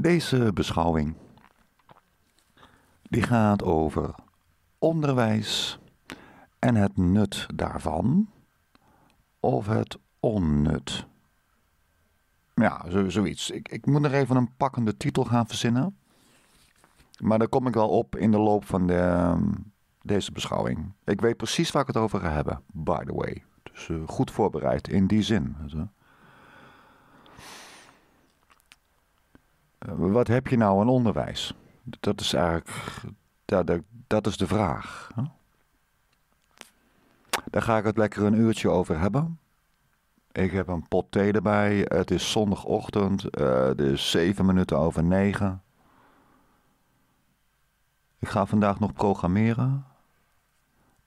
Deze beschouwing die gaat over onderwijs en het nut daarvan of het onnut. Ja, zoiets. Ik, ik moet nog even een pakkende titel gaan verzinnen. Maar daar kom ik wel op in de loop van de, ehm, deze beschouwing. Ik weet precies waar ik het over ga hebben, by the way. Dus eh, goed voorbereid in die zin. Eh, wat heb je nou aan onderwijs? Dat is eigenlijk dat, dat, dat is de vraag. Daar ga ik het lekker een uurtje over hebben. Ik heb een pot thee erbij. Het is zondagochtend. Eh, het is zeven minuten over negen. Ik ga vandaag nog programmeren.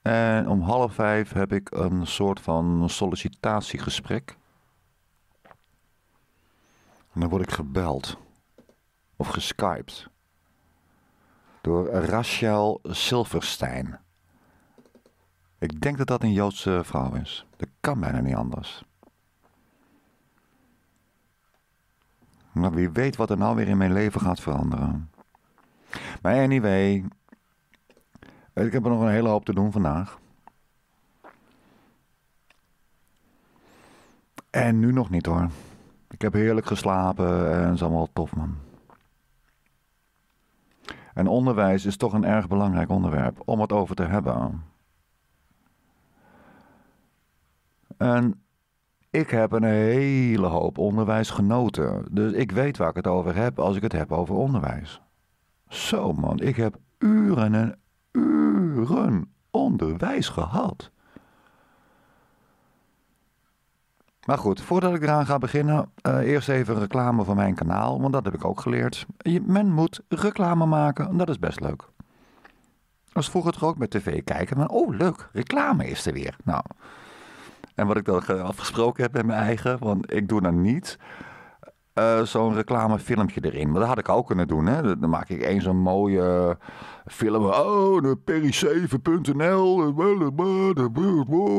En om half vijf heb ik een soort van sollicitatiegesprek. En dan word ik gebeld of geskyped Door Rachel Silverstein. Ik denk dat dat een Joodse vrouw is. Dat kan bijna niet anders. Maar wie weet wat er nou weer in mijn leven gaat veranderen. Maar anyway, ik heb er nog een hele hoop te doen vandaag. En nu nog niet hoor. Ik heb heerlijk geslapen en het is allemaal tof man. En onderwijs is toch een erg belangrijk onderwerp om het over te hebben. En ik heb een hele hoop onderwijs genoten. Dus ik weet waar ik het over heb als ik het heb over onderwijs. Zo man, ik heb uren en uren onderwijs gehad. Maar goed, voordat ik eraan ga beginnen, eh, eerst even reclame van mijn kanaal, want dat heb ik ook geleerd. Je, men moet reclame maken, en dat is best leuk. Als vroeger toch ook met tv kijken, maar oh leuk, reclame is er weer. Nou, en wat ik dan afgesproken heb met mijn eigen, want ik doe dan niet. Eh, zo'n reclamefilmpje erin. Maar dat had ik ook kunnen doen. Hè? Dan maak ik eens een mooie eh, film. Oh, de perry7.nl.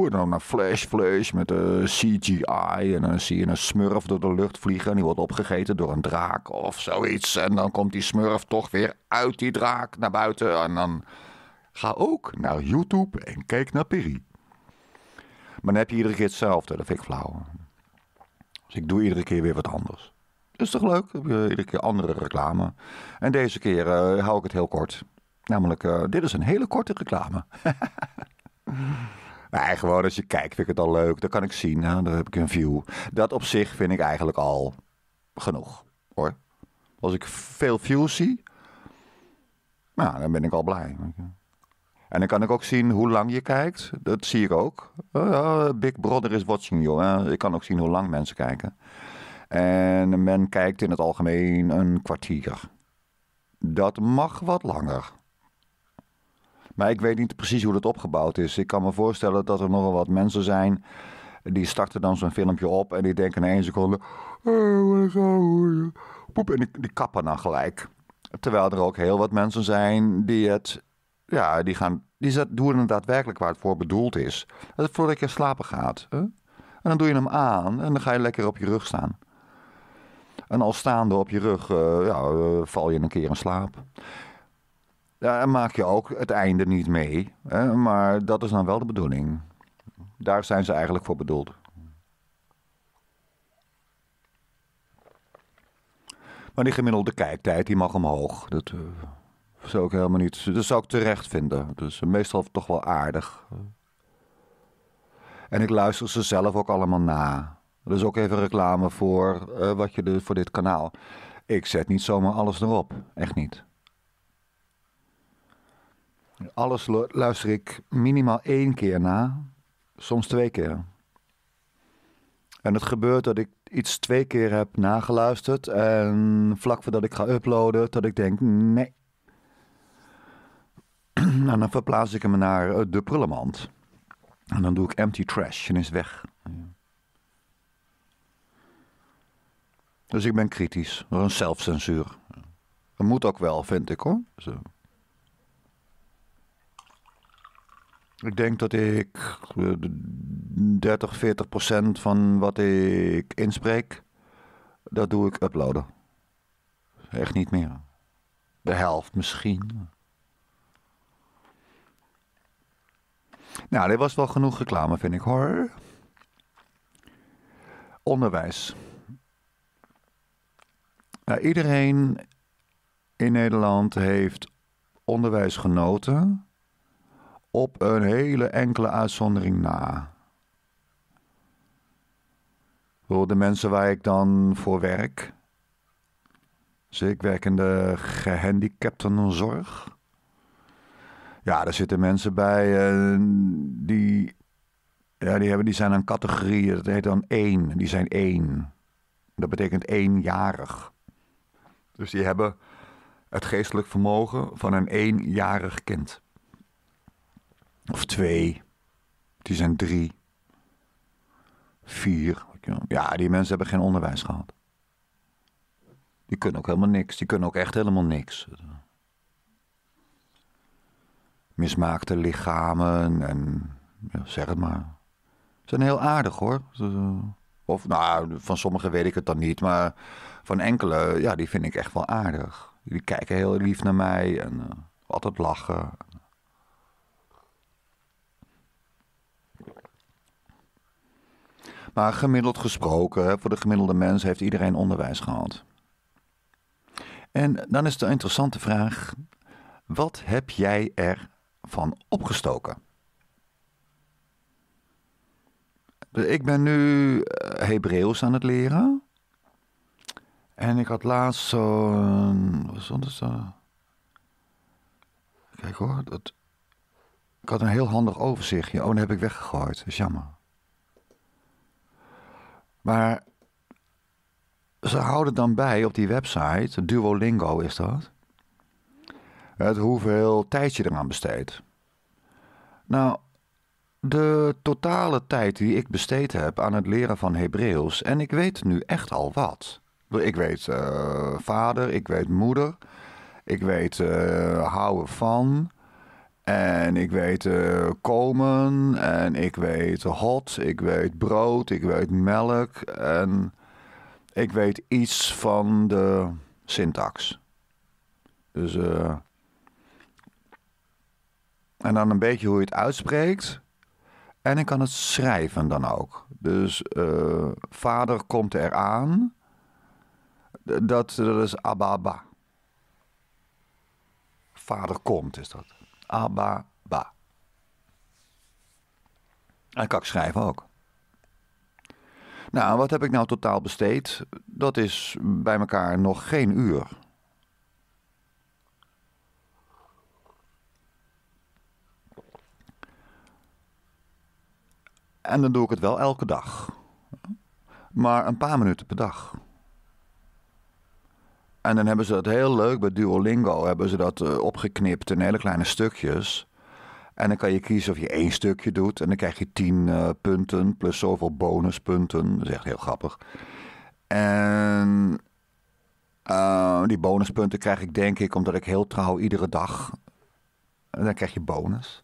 En dan een flash, flash met de eh, CGI. En dan zie je een smurf door de lucht vliegen. En die wordt opgegeten door een draak of zoiets. En dan komt die smurf toch weer uit die draak naar buiten. En dan ga ook naar YouTube en kijk naar Perry. Maar dan heb je iedere keer hetzelfde. Dat vind ik flauw. Dus ik doe iedere keer weer wat anders. Dat is toch leuk? heb je iedere keer andere reclame. En deze keer eh, hou ik het heel kort. Namelijk, eh, dit is een hele korte reclame. nee, gewoon als je kijkt vind ik het al leuk. Dat kan ik zien. Hè? Dan heb ik een view. Dat op zich vind ik eigenlijk al genoeg. Hoor. Als ik veel views zie, nou, dan ben ik al blij. En dan kan ik ook zien hoe lang je kijkt. Dat zie ik ook. Oh Big Brother is watching you. Ik kan ook zien hoe lang mensen kijken. En men kijkt in het algemeen een kwartier. Dat mag wat langer. Maar ik weet niet precies hoe dat opgebouwd is. Ik kan me voorstellen dat er nogal wat mensen zijn. Die starten dan zo'n filmpje op en die denken in één seconde. Oh, Poep, en die, kappen dan gelijk. Terwijl er ook heel wat mensen zijn die het. Ja, die, gaan, die doen het daadwerkelijk waar het voor bedoeld is. voordat je slapen gaat. En dan doe je hem aan en dan ga je lekker op je rug staan. En al staande op je rug eh, ja, eh, val je een keer in slaap. Ja, en maak je ook het einde niet mee. Hè? Maar dat is dan wel de bedoeling. Daar zijn ze eigenlijk voor bedoeld. Maar die gemiddelde kijktijd die mag omhoog. Dat eh, zou ik helemaal niet. Dat zou ik terecht vinden. Dus meestal toch wel aardig. En ik luister ze zelf ook allemaal na. Dus ook even reclame voor eh, wat je doet voor dit kanaal. Ik zet niet zomaar alles erop. Echt niet. Alles luister ik minimaal één keer na, soms twee keer. En het gebeurt dat ik iets twee keer heb nageluisterd en vlak voordat ik ga uploaden, dat ik denk: nee. En dan verplaats ik hem naar eh, de prullenmand. En dan doe ik empty trash en is weg. Ja. Dus ik ben kritisch. voor een zelfcensuur. Dat moet ook wel, vind ik hoor. Zo. Ik denk dat ik 30, eh, 40 procent van wat ik inspreek, dat doe ik uploaden. Echt niet meer. De helft misschien. Nou, dit was wel genoeg reclame, vind ik hoor. Onderwijs. Nou, iedereen in Nederland heeft onderwijs genoten op een hele enkele uitzondering na. De mensen waar ik dan voor werk. Dus ik werk in de gehandicaptenzorg. Ja, daar zitten mensen bij eh, die, ja, die, hebben, die zijn een categorieën. Dat heet dan één. Die zijn één. Dat betekent éénjarig. Dus die hebben het geestelijk vermogen van een éénjarig kind. Of twee. Die zijn drie. Vier. Ja, die mensen hebben geen onderwijs gehad. Die kunnen ook helemaal niks. Die kunnen ook echt helemaal niks. Mismaakte lichamen en ja, zeg het maar. Ze zijn heel aardig hoor. Of nou, van sommigen weet ik het dan niet, maar van enkele, ja, die vind ik echt wel aardig. Die kijken heel lief naar mij en eh, altijd lachen. Maar gemiddeld gesproken, voor de gemiddelde mens heeft iedereen onderwijs gehad. En dan is de interessante vraag: wat heb jij ervan opgestoken? Ik ben nu eh, Hebreeuws aan het leren. En ik had laatst zo'n. Wat stond het zo? Kijk hoor, dat, ik had een heel handig overzichtje. Oh, dat heb ik weggegooid. Dat is jammer. Maar ze houden dan bij op die website, Duolingo is dat, het hoeveel tijd je eraan besteedt. Nou, de totale tijd die ik besteed heb aan het leren van Hebreeuws, en ik weet nu echt al wat, ik weet eh, vader, ik weet moeder, ik weet uh, houden van. En ik weet eh, komen, en ik weet hot, ik weet brood, ik weet melk. En ik weet iets van de syntax. Dus. en dan een beetje hoe je het uitspreekt. En ik kan het schrijven dan ook. Dus vader komt eraan. Dat, dat is Ababa. Vader komt is dat. Ababa. En kan ik schrijven ook. Nou, wat heb ik nou totaal besteed? Dat is bij elkaar nog geen uur. En dan doe ik het wel elke dag. Maar een paar minuten per dag. En dan hebben ze dat heel leuk bij Duolingo, hebben ze dat eh, opgeknipt in hele kleine stukjes. En dan kan je kiezen of je één stukje doet. En dan krijg je tien eh, punten plus zoveel bonuspunten. Dat is echt heel grappig. En eh, die bonuspunten krijg ik denk ik omdat ik heel trouw iedere dag. En dan krijg je bonus.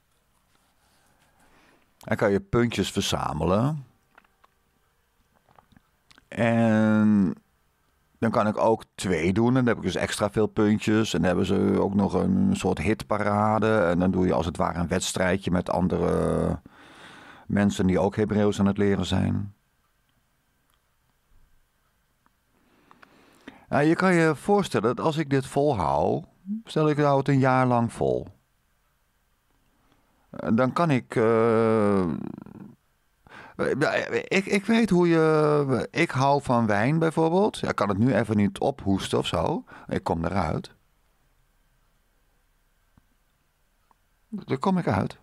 dan kan je puntjes verzamelen. En dan kan ik ook twee doen. En dan heb ik dus extra veel puntjes. En dan hebben ze ook nog een soort hitparade. En dan doe je als het ware een wedstrijdje met andere mensen die ook Hebreeuws aan het leren zijn. je kan je voorstellen dat als ik dit volhoud, stel ik hou het een jaar lang vol. Eh, dan kan ik eh, ik, eh, eh, ik weet hoe je. Eh, ik hou van wijn bijvoorbeeld. ik kan het nu even niet ophoesten of zo. Ik kom eruit. Daar kom ik uit.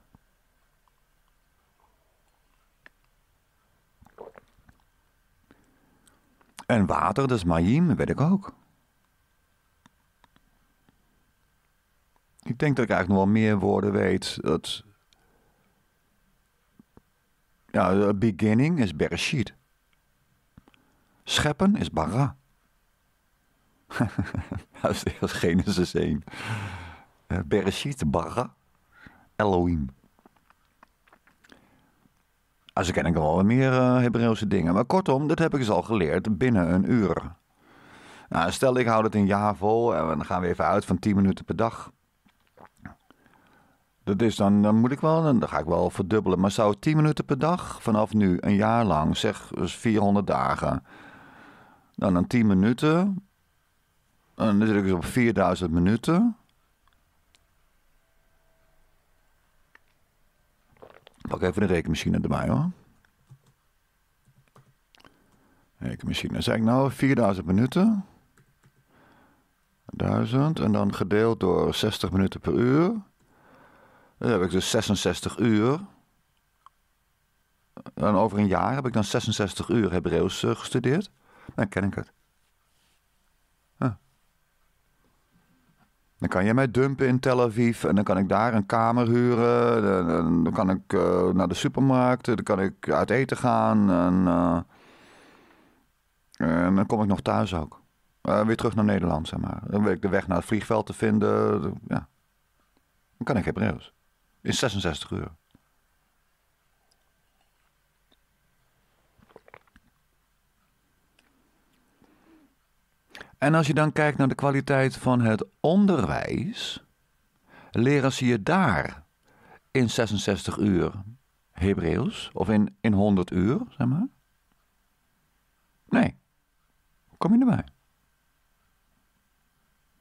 En water, is Mayim, weet ik ook. Ik denk dat ik eigenlijk nog wel meer woorden weet. Dat ja, beginning is Bereshit. Scheppen is bara. dat is Genesis 1. Eh, Bereshit, bara, Elohim. Als ik ken ik wel wat meer uh, Hebreeuwse dingen. Maar kortom, dat heb ik ze dus al geleerd binnen een uur. Nou, stel ik hou het een jaar vol en dan gaan we even uit van 10 minuten per dag. Dat is dan, dan moet ik wel, dan ga ik wel verdubbelen. Maar zou 10 minuten per dag vanaf nu, een jaar lang, zeg dus 400 dagen. Nou, dan een 10 minuten. En dan zit ik dus op 4000 minuten. Pak even de rekenmachine erbij hoor. Rekenmachine. Zeg ik nou 4000 minuten. 1000 en dan gedeeld door 60 minuten per uur. Dan heb ik dus 66 uur. En over een jaar heb ik dan 66 uur Hebreeuws eh, gestudeerd. Dan ken ik het. Dan kan jij mij dumpen in Tel Aviv en dan kan ik daar een kamer huren. Dan, dan kan ik eh, naar de supermarkt, dan kan ik uit eten gaan. En, eh, en dan kom ik nog thuis ook. weer terug naar Nederland, zeg maar. Dan weet ik de weg naar het vliegveld te vinden. Ja. Dan kan ik Hebreeuws. In 66 uur. En als je dan kijkt naar de kwaliteit van het onderwijs, leren ze je daar in 66 uur Hebreeuws of in, in 100 uur, zeg maar? Nee. kom je erbij?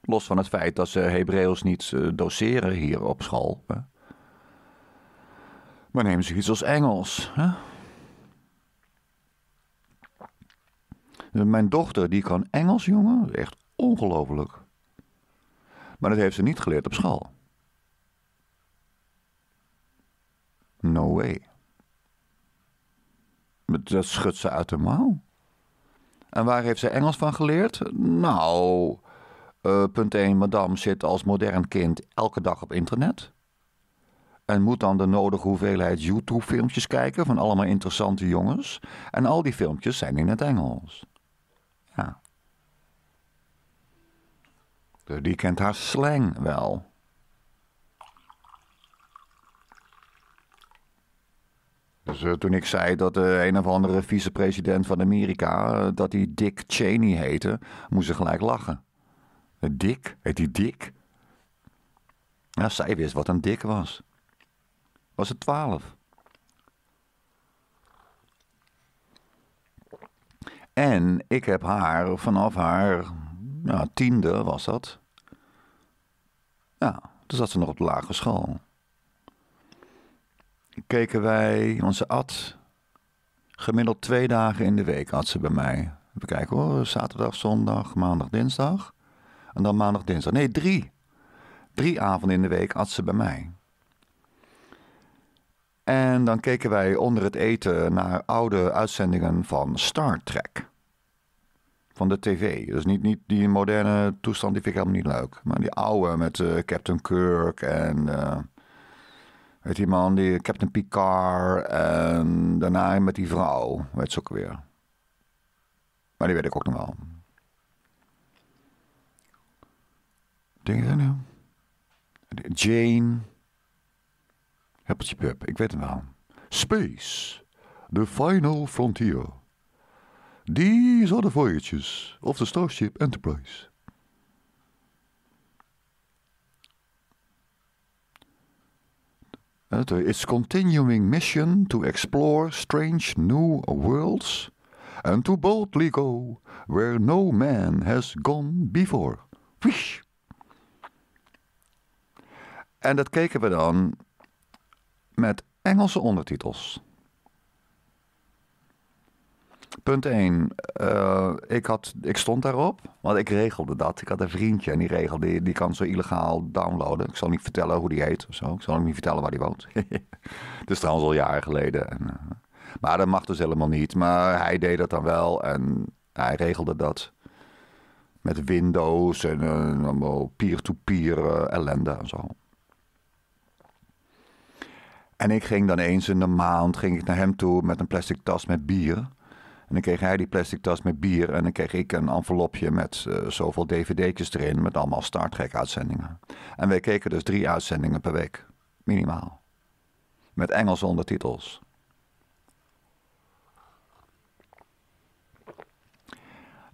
Los van het feit dat ze Hebreeuws niet eh, doseren hier op school. Hè? Maar neem iets als Engels. Hè? Mijn dochter, die kan Engels, jongen. Echt ongelooflijk. Maar dat heeft ze niet geleerd op school. No way. Dat schudt ze uit de mouw. En waar heeft ze Engels van geleerd? Nou, eh, punt 1, madame zit als modern kind elke dag op internet. En moet dan de nodige hoeveelheid YouTube-filmpjes kijken van allemaal interessante jongens. En al die filmpjes zijn in het Engels. Ja. Dus die kent haar slang wel. Dus eh, toen ik zei dat de eh, een of andere vicepresident van Amerika, eh, dat hij Dick Cheney heette, moest ze gelijk lachen. Dick? Heet hij Dick? Ja, zij wist wat een dik was was het 12. En ik heb haar vanaf haar tiende was dat. Ja, toen zat ze nog op de lagere school. Keken wij, onze at, gemiddeld twee dagen in de week had ze bij mij. Even kijken hoor, zaterdag, zondag, maandag, dinsdag. En dan maandag, dinsdag. Nee, drie. Drie avonden in de week had ze bij mij. En dan keken wij onder het eten naar oude uitzendingen van Star Trek. Van de tv. Dus niet, niet die moderne toestand, die vind ik helemaal niet leuk. Maar die oude met eh, Captain Kirk en. Uh, weet die man, die Captain Picard. En daarna met die vrouw. Weet ze ook weer. Maar die weet ik ook nog wel. Dingen, nou? Jane. Heppeltje Pep, ik weet het wel. Space, the final frontier. These are the voyages of the Starship Enterprise. Its continuing mission to explore strange new worlds and to boldly go where no man has gone before. En dat keken we dan met Engelse ondertitels. Punt 1. Eh, ik, had, ik stond daarop, want ik regelde dat. Ik had een vriendje en die regelde, die, die kan zo illegaal downloaden. Ik zal niet vertellen hoe die heet of zo. Ik zal hem niet vertellen waar die woont. Het is trouwens al jaren geleden. En, eh, maar dat mag dus helemaal niet. Maar hij deed dat dan wel en hij regelde dat. Met Windows en uh, eh, peer to -peer, ellende en zo. En ik ging dan eens in de maand ging ik naar hem toe met een plastic tas met bier. En dan kreeg hij die plastic tas met bier. En dan kreeg ik een envelopje met eh, zoveel dvd'tjes erin. Met allemaal Star Trek uitzendingen. En wij keken dus drie uitzendingen per week. Minimaal. Met Engelse ondertitels.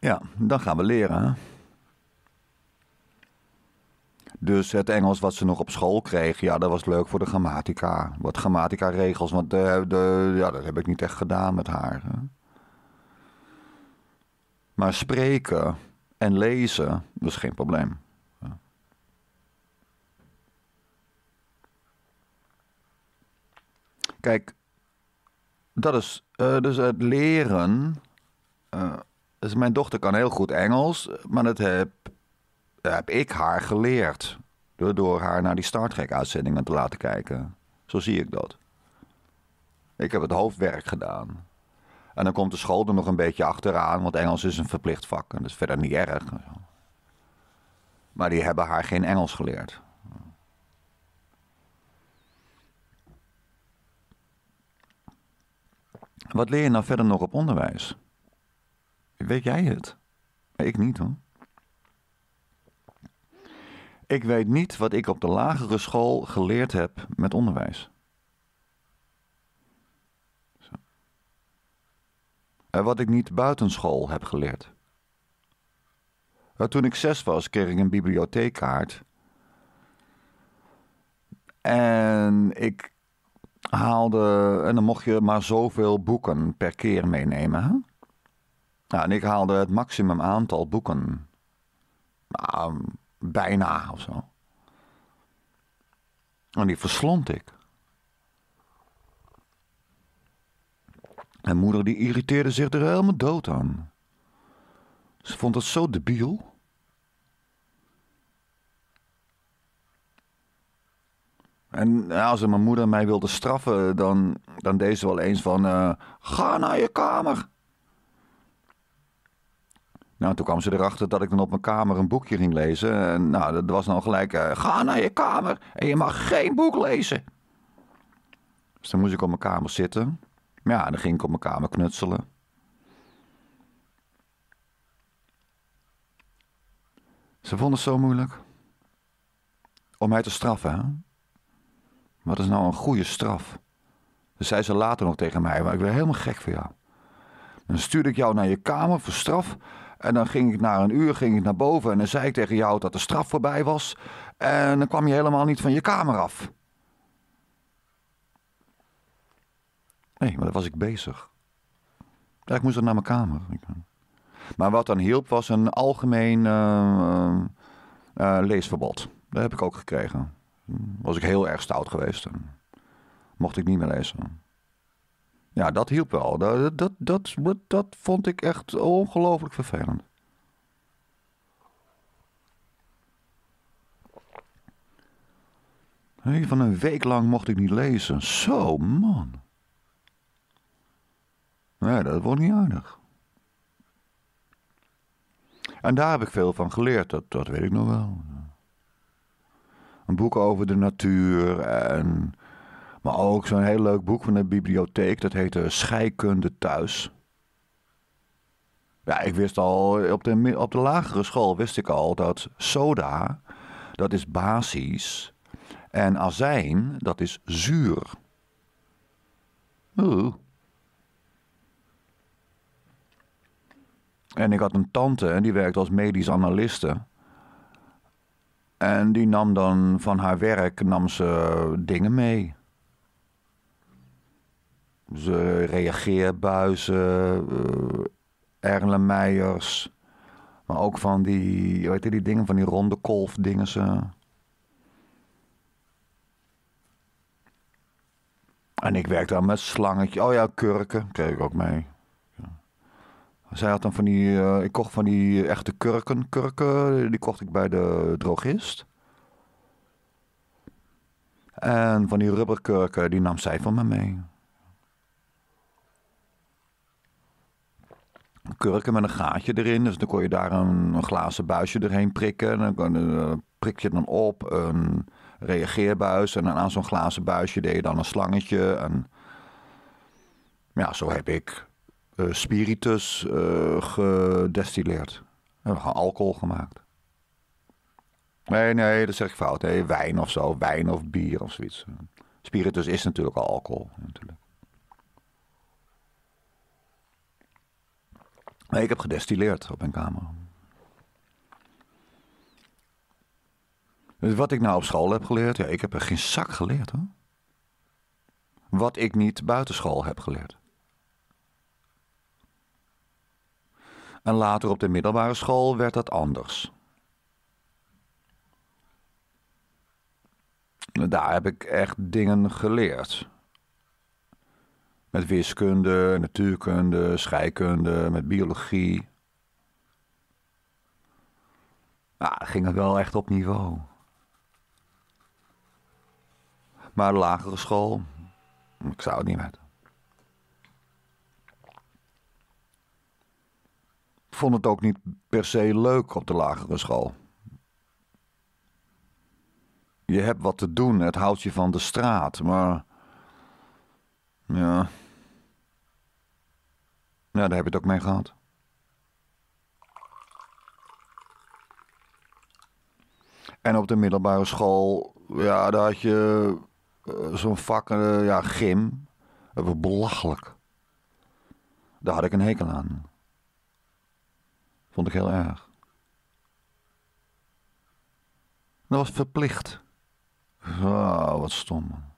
Ja, dan gaan we leren. Dus het Engels wat ze nog op school kreeg, ja, dat was leuk voor de grammatica. Wat grammatica-regels, want de, eh, de, ja, dat heb ik niet echt gedaan met haar. Hè. Maar spreken en lezen, was geen probleem. Kijk, dat is eh, dus het leren. Eh, dus mijn dochter kan heel goed Engels, maar dat heb, dat heb ik haar geleerd door haar naar die Star Trek-uitzendingen te laten kijken. Zo zie ik dat. Ik heb het hoofdwerk gedaan. En dan komt de school er nog een beetje achteraan, want Engels is een verplicht vak en dat is verder niet erg. Maar die hebben haar geen Engels geleerd. Wat leer je nou verder nog op onderwijs? Weet jij het? Ik niet hoor. Ik weet niet wat ik op de lagere school geleerd heb met onderwijs. Zo. En wat ik niet buitenschool heb geleerd. Eh, toen ik zes was, kreeg ik een bibliotheekkaart. En ik haalde. En dan mocht je maar zoveel boeken per keer meenemen. Nou, en ik haalde het maximum aantal boeken. Nou, Bijna of zo. En die verslond ik. En moeder die irriteerde zich er helemaal dood aan. Ze vond dat zo debiel. En als mijn moeder mij wilde straffen, dan, dan deed ze wel eens van... Uh, ga naar je kamer. Nou, toen kwam ze erachter dat ik dan op mijn kamer een boekje ging lezen. En, nou, dat was dan gelijk, eh, ga naar je kamer en je mag geen boek lezen. Dus dan moest ik op mijn kamer zitten. Ja, dan ging ik op mijn kamer knutselen. Ze vonden het zo moeilijk. Om mij te straffen, hè? Wat is nou een goede straf? Dat zei ze later nog tegen mij, maar ik ben helemaal gek van jou. Dan stuurde ik jou naar je kamer voor straf en dan ging ik na een uur ging ik naar boven en dan zei ik tegen jou dat de straf voorbij was. En dan kwam je helemaal niet van je kamer af. Nee, maar dan was ik bezig. Ja, ik moest dan naar mijn kamer. Maar wat dan hielp was een algemeen eh, eh, eh, leesverbod. Dat heb ik ook gekregen. Was ik heel erg stout geweest. Mocht ik niet meer lezen. Ja, dat hielp wel. Dat, dat, dat, dat vond ik echt ongelooflijk vervelend. van een week lang mocht ik niet lezen. Zo, man. Nee, dat wordt niet aardig. En daar heb ik veel van geleerd, dat, dat weet ik nog wel. Een boek over de natuur en maar ook zo'n heel leuk boek van de bibliotheek. Dat heette Scheikunde thuis. Ja, ik wist al op de, op de lagere school wist ik al dat soda, dat is basis. En azijn, dat is zuur. Oeh. En ik had een tante en die werkte als medisch analiste. En die nam dan van haar werk nam ze dingen mee ze dus, eh, reageerbuizen, uh, eh, Erlenmeijers. Maar ook van die, weet je, die dingen, van die ronde kolf dingen. Ze. En ik werkte dan met slangetje. Oh ja, kurken kreeg ik ook mee. Ja. Zij had dan van die, eh, ik kocht van die echte kurken. Kurken, die kocht ik bij de drogist. En van die rubberkurken, die nam zij van me mee. kurken met een gaatje erin. Dus dan kon je daar een, glazen buisje erheen prikken. En dan uh, prik je dan op een reageerbuis. En dan aan zo'n glazen buisje deed je dan een slangetje. En ja, zo heb ik uh, spiritus uh, gedestilleerd. alcohol gemaakt. Nee, nee, dat zeg ik fout. Nee, wijn of zo. Wijn of bier of zoiets. Spiritus is natuurlijk al alcohol. Natuurlijk. ik heb gedestilleerd op mijn kamer. Dus wat ik nou op school heb geleerd, ja, ik heb er geen zak geleerd hoor. Wat ik niet buitenschool heb geleerd. En later op de middelbare school werd dat anders. Daar heb ik echt dingen geleerd. Met wiskunde, natuurkunde, scheikunde, met biologie. Nou, ging het wel echt op niveau. Maar de lagere school, ik zou het niet weten. Ik vond het ook niet per se leuk op de lagere school. Je hebt wat te doen, het houdt je van de straat, maar. Ja. Nou, daar heb ik het ook mee gehad. En op de middelbare school, ja, daar had je eh, zo'n vak, eh, ja, gym. Dat was belachelijk. Daar had ik een hekel aan. Vond ik heel erg. Dat was verplicht. Oh, wat stom.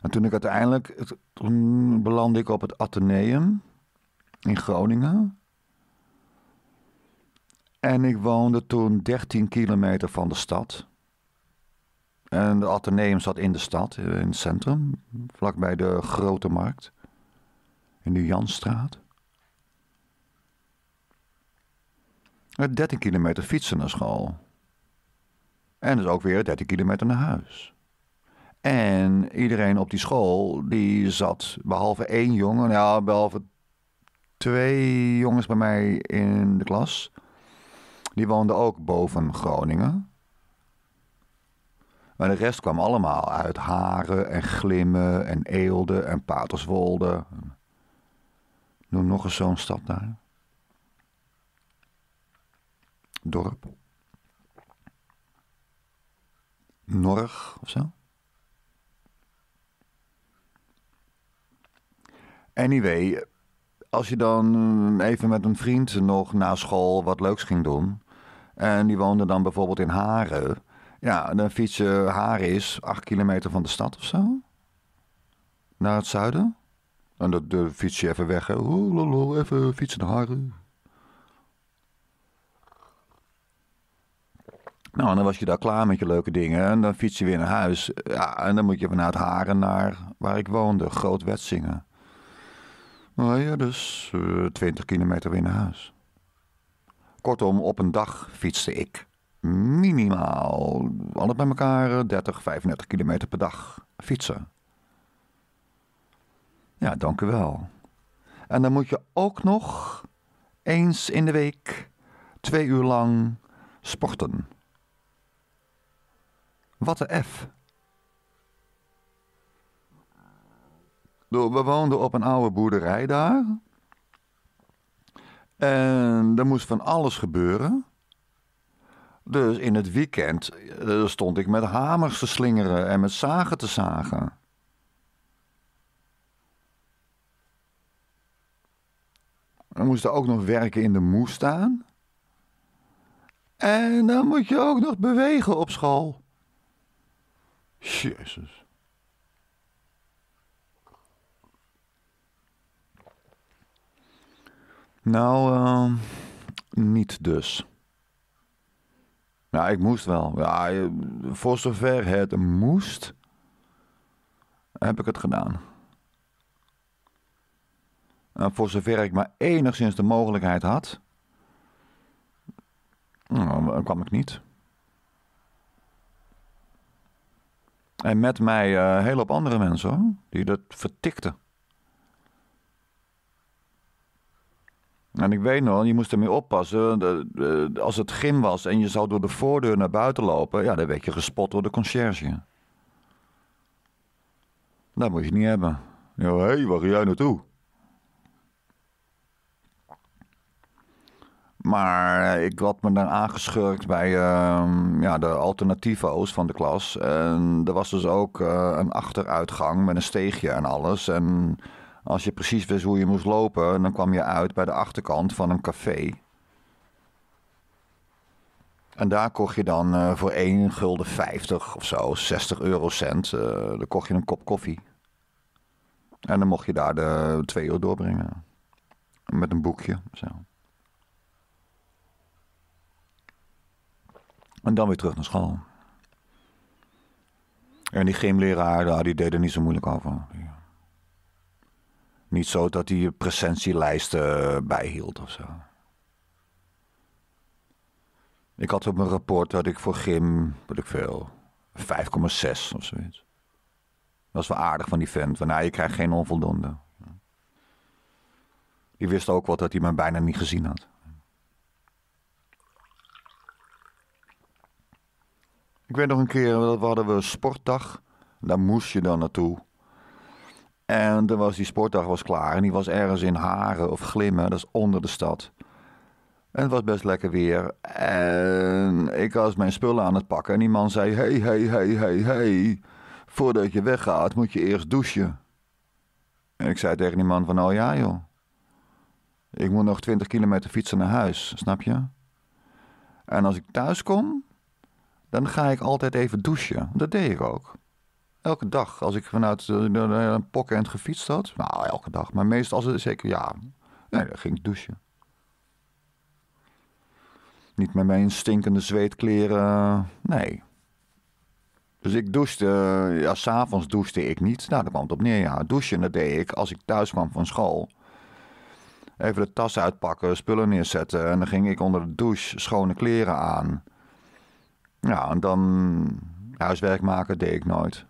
En toen ik uiteindelijk, toen belandde ik op het Atheneum in Groningen. En ik woonde toen 13 kilometer van de stad. En het Atheneum zat in de stad, eh, in het centrum, vlakbij de Grote Markt, in de Janstraat. 13 eh, kilometer fietsen naar school. En dus ook weer 13 kilometer naar huis. En iedereen op die school, die zat, behalve één jongen, nou ja, behalve twee jongens bij mij in de klas, die woonden ook boven Groningen. Maar de rest kwam allemaal uit Haren en Glimmen en Eelde en Paterswolde. Noem nog eens zo'n stad daar. Dorp. Norg of zo. Anyway, als je dan mm, even met een vriend nog na school wat leuks ging doen. En die woonde dan bijvoorbeeld in Haren. Ja, dan fietsen Haren is acht kilometer van de stad of zo. Naar het zuiden. En dan, fiets je even weg. even fietsen naar Haren. Nou, en dan was je daar klaar met je leuke dingen. En dan fiets je weer naar huis. Ja, en dan moet je vanuit Haren naar waar ik woonde, Groot Wetsingen. Nou ja, dus 20 eh, kilometer weer naar huis. Kortom, op een dag fietste ik minimaal, alles bij elkaar, 30, eh, 35 kilometer per dag fietsen. Ja, dank u wel. En dan moet je ook nog eens in de week twee uur lang sporten. Wat de F. We woonden op een oude boerderij daar. En er moest van alles gebeuren. Dus in het weekend eh, stond ik met hamers te slingeren en met zagen te zagen. Dan moest er ook nog werken in de moestuin. En dan moet je ook nog bewegen op school. Jezus. Nou, ehm, niet dus. Ja, ik moest wel. Ja, voor zover het moest, heb ik het gedaan. En voor zover ik maar enigszins de mogelijkheid had, nou, kwam ik niet. En met mij uh, eh, heel op andere mensen hoor, die dat vertikten. En ik weet nog, je moest ermee oppassen. als het gym was en je zou door de voordeur naar buiten lopen, ja, dan werd je gespot door de conciërge. Dat moet je niet hebben. Ja, Hé, hey, waar ga jij naartoe? Maar eh, ik had me dan aangeschurkt bij uh, ja, de alternativo's van de klas. En er was dus ook eh, een achteruitgang met een steegje en alles. En als je precies wist hoe je moest lopen, dan kwam je uit bij de achterkant van een café. En daar kocht je dan eh, voor 1 gulden 50 of zo, 60 eurocent, uh, eh, dan kocht je een kop koffie. En dan mocht je daar de twee uur doorbrengen. Met een boekje. Zo. En dan weer terug naar school. En die gymleraar, die deed er niet zo moeilijk over. Niet zo dat hij presentielijsten eh, bijhield of zo. Ik had op mijn rapport dat ik voor gym, wat ik veel, 5,6 of zoiets. Dat Was wel aardig van die vent, waarna nou, je krijgt geen onvoldoende. Die wist ook wel dat hij me bijna niet gezien had. Ik weet nog een keer, dat hadden we sportdag. Daar moest je dan naartoe. En toen was die sportdag was klaar en die was ergens in Haren of Glimmen, dat is onder de stad. En het was best lekker weer. En ik was mijn spullen aan het pakken en die man zei: Hey, hey, hey, hey, hey. Voordat je weggaat moet je eerst douchen. En ik zei tegen die man: van, Oh ja, joh. Ik moet nog 20 kilometer fietsen naar huis, snap je? En als ik thuis kom, dan ga ik altijd even douchen. Dat deed ik ook. Elke dag. Als ik vanuit eh, en Pokkend gefietst had. Nou, elke dag. Maar meestal, als het, zeker, ja. Nee, dan ging ik douchen. Niet met mijn stinkende zweetkleren. Nee. Dus ik douchte, eh, ja, s'avonds douchte ik niet. Nou, dat kwam het op neer, ja. Douchen, dat deed ik als ik thuis kwam van school. Even de tas uitpakken, spullen neerzetten. En dan ging ik onder de douche schone kleren aan. Ja, en dan huiswerk maken deed ik nooit.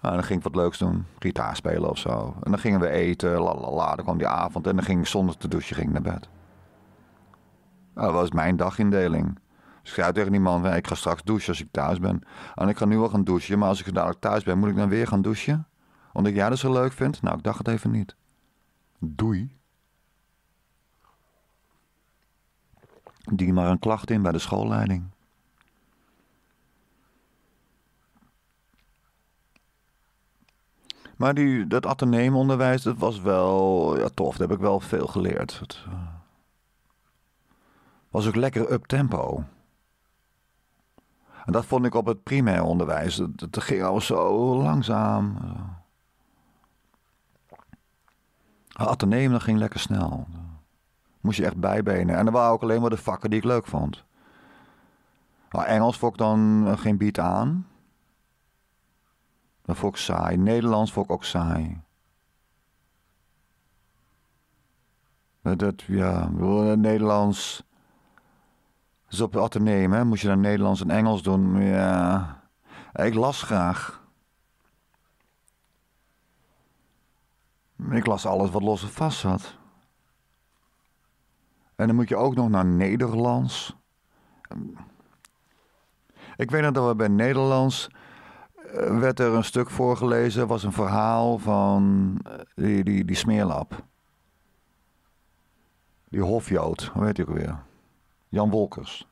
En nou, dan ging ik wat leuks doen. Gitaar spelen of zo. En dan gingen we eten, la. Dan kwam die avond en dan ging ik zonder te douchen ging naar bed. Nou, dat was mijn dagindeling. Dus ik zei tegen die man, ik ga straks douchen als ik thuis ben. En ik ga nu wel gaan douchen, maar als ik dadelijk thuis ben, moet ik dan weer gaan douchen? Omdat jij dat zo leuk vindt? Nou, ik dacht het even niet. Doei. Die maar een klacht in bij de schoolleiding. Maar die, dat ateneemonderwijs, dat was wel ja, tof. Daar heb ik wel veel geleerd. Het eh, was ook lekker up-tempo. En dat vond ik op het primair onderwijs. Dat ging al zo langzaam. Atheneum, dat ging lekker snel. Moest je echt bijbenen. En er waren ook alleen maar de vakken die ik leuk vond. Engels vond ik dan eh, geen bied aan. Dat vond ik saai. Nederlands vond ik ook saai. Dat, ja, eh, Nederlands. is op het ateneum, hè? Moest je dan Nederlands en Engels doen? Ja. Ik las graag. Ik las alles wat los en vast zat. En dan moet je ook nog naar Nederlands. Ik weet dat we bij Nederlands eh, werd er een stuk voorgelezen, was een verhaal van eh, die, die, die smeerlap. Die hofjood, hoe weet ook weer? Jan Wolkers.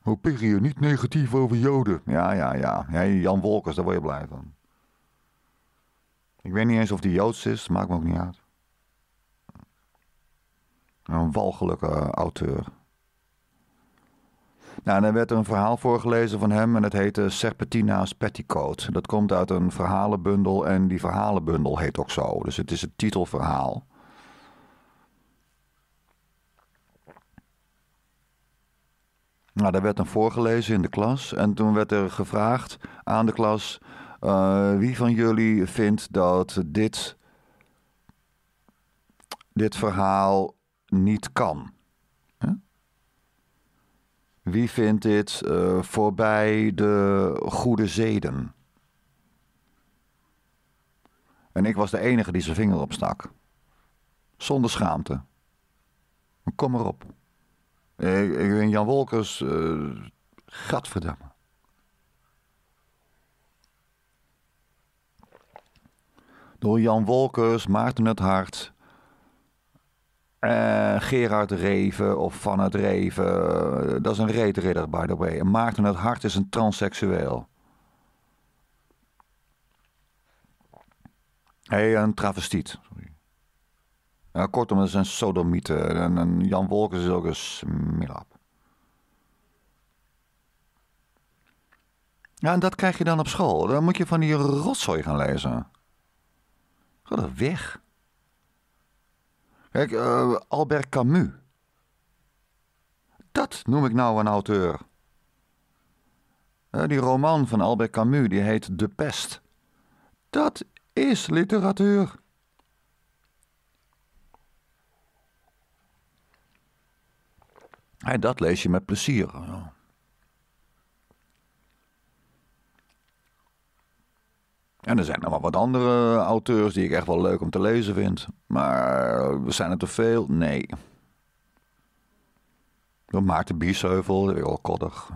Hoe pig je niet negatief over Joden? Ja, ja, ja. Ja Jan Wolkers, daar word je blij van. Ik weet niet eens of die Joods is, maakt me ook niet uit. Een walgelijke auteur. Nou, en dan werd een verhaal voorgelezen van hem en het heette Serpentina's Petticoat. Dat komt uit een verhalenbundel en die verhalenbundel heet ook zo. Dus het is het titelverhaal. Nou, daar werd dan voorgelezen in de klas en toen werd er gevraagd aan de klas... Eh, wie van jullie vindt dat dit, dit verhaal niet kan? Wie vindt dit eh, voorbij de goede zeden? En ik was de enige die zijn vinger opstak. Zonder schaamte. Kom maar op. Eh, ik, ik Jan Wolkers. Uh, gadverdamme. Door Jan Wolkers, Maarten het Hart, uh, Gerard Reven of Van het Reven. Eh, dat is een reetridder, by the way. Maarten het Hart is een transseksueel. hey, een travestiet. Sorry. kortom, dat is een sodomiete. En, Jan Wolkers is ook een smilap. Ja, en dat krijg je dan op school. Dan moet je van die rotzooi gaan lezen. Ga dat weg. Kijk, uh, Albert Camus. Dat noem ik nou een auteur. Eh, die roman van Albert Camus, die heet De Pest. Dat is literatuur. En dat lees je met plezier. En er zijn nog wel wat andere auteurs die ik echt wel leuk om te lezen vind. Maar zijn er te veel? Nee. Maarten Biesheuvel, weer wel koddig.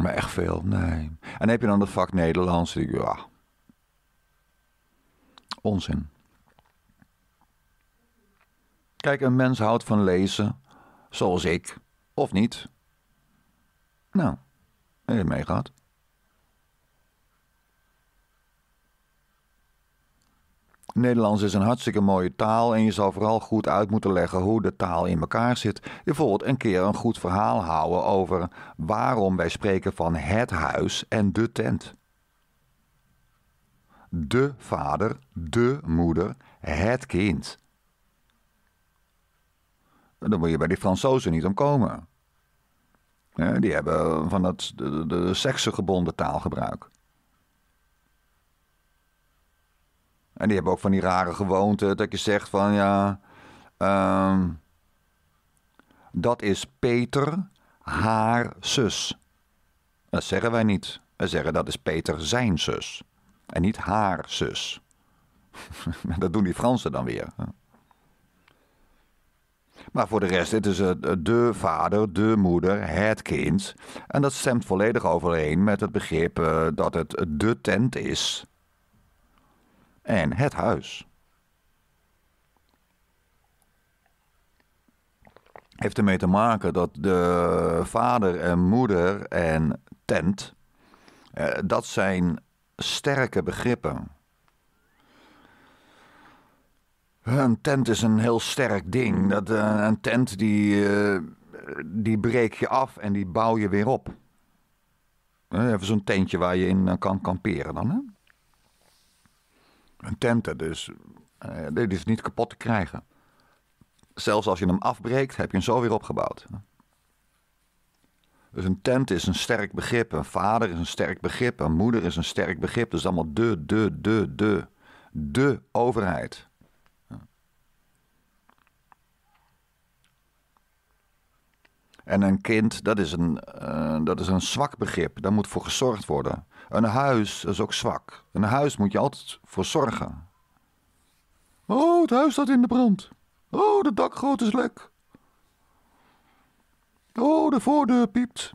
Maar echt veel, nee. En heb je dan het vak Nederlands? Ja. Onzin. Kijk, een mens houdt van lezen, zoals ik, of niet. Nou, heb je mee Nederlands is een hartstikke mooie taal en je zal vooral goed uit moeten leggen hoe de taal in elkaar zit. Bijvoorbeeld een keer een goed verhaal houden over waarom wij spreken van het huis en de tent. De vader, de moeder, het kind. Dan moet je bij die Fransozen niet omkomen die hebben van dat de, de, seksgebonden taalgebruik. En die hebben ook van die rare gewoonte dat je zegt van ja. Ehm, dat is Peter, haar zus. Dat zeggen wij niet. Wij zeggen dat is Peter zijn zus. En niet haar zus. dat doen die Fransen dan weer. Maar voor de rest, het is eh, de vader, de moeder, het kind. En dat stemt volledig overeen met het begrip eh, dat het de tent is. En het huis. Heeft ermee te maken dat de vader en moeder en tent, eh, dat zijn sterke begrippen. Een tent is een heel sterk ding. Dat, eh, een tent die, eh, die breek je af en die bouw je weer op. Eh, even zo'n tentje waar je in kan kamperen dan. Hè? Een tent, dat dit is niet kapot te krijgen. Zelfs als je hem afbreekt, heb je hem zo weer opgebouwd. Dus een tent is een sterk begrip, een vader is een sterk begrip, een moeder is een sterk begrip. Dat is allemaal de, de, de, de. De overheid. En een kind, dat is een, eh, dat is een zwak begrip. Daar moet voor gezorgd worden. Een huis is ook zwak. Een huis moet je altijd voor zorgen. Oh, het huis staat in de brand. Oh, de dakgoot is lek. Oh, de voordeur piept.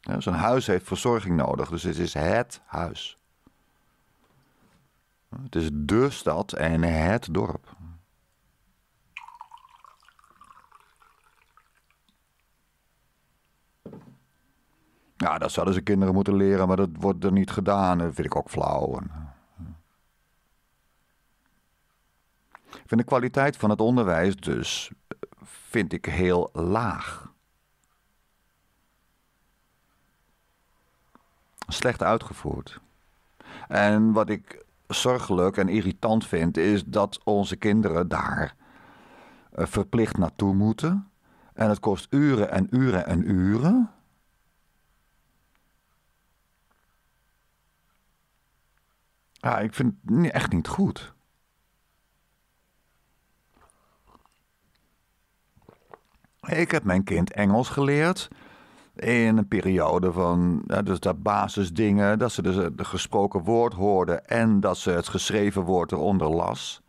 Ja, Zo'n huis heeft verzorging nodig, dus het is het huis. Het is de stad en het dorp. Ja, dat zouden ze kinderen moeten leren, maar dat wordt er niet gedaan. Dat vind ik ook flauw. Eh, ik vind de kwaliteit van het onderwijs dus eh, vind ik heel laag. Slecht uitgevoerd. En wat ik zorgelijk en irritant vind, is dat onze kinderen daar eh, verplicht naartoe moeten. En het kost uren en uren en uren. Ja, ik vind het echt niet goed. Ik heb mijn kind Engels geleerd in een periode van dus dat basisdingen, dat ze dus het gesproken woord hoorden en dat ze het geschreven woord eronder las.